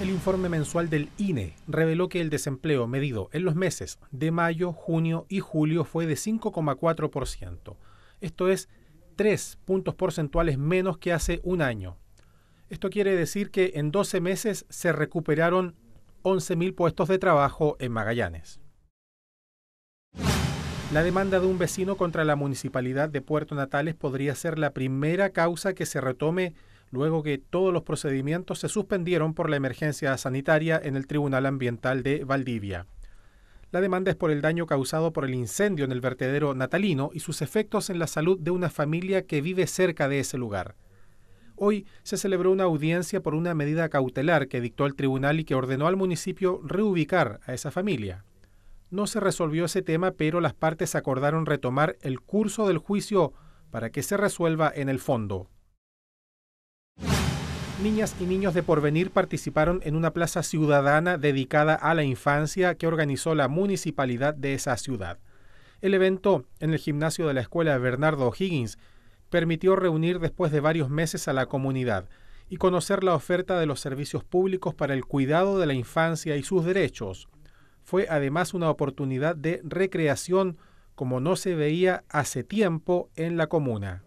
El informe mensual del INE reveló que el desempleo medido en los meses de mayo, junio y julio fue de 5,4%. Esto es 3 puntos porcentuales menos que hace un año. Esto quiere decir que en 12 meses se recuperaron 11.000 puestos de trabajo en Magallanes. La demanda de un vecino contra la municipalidad de Puerto Natales podría ser la primera causa que se retome luego que todos los procedimientos se suspendieron por la emergencia sanitaria en el Tribunal Ambiental de Valdivia. La demanda es por el daño causado por el incendio en el vertedero natalino y sus efectos en la salud de una familia que vive cerca de ese lugar. Hoy se celebró una audiencia por una medida cautelar que dictó el tribunal y que ordenó al municipio reubicar a esa familia. No se resolvió ese tema, pero las partes acordaron retomar el curso del juicio para que se resuelva en el fondo. Niñas y niños de Porvenir participaron en una plaza ciudadana dedicada a la infancia que organizó la municipalidad de esa ciudad. El evento, en el gimnasio de la escuela Bernardo O'Higgins, permitió reunir después de varios meses a la comunidad y conocer la oferta de los servicios públicos para el cuidado de la infancia y sus derechos. Fue además una oportunidad de recreación como no se veía hace tiempo en la comuna.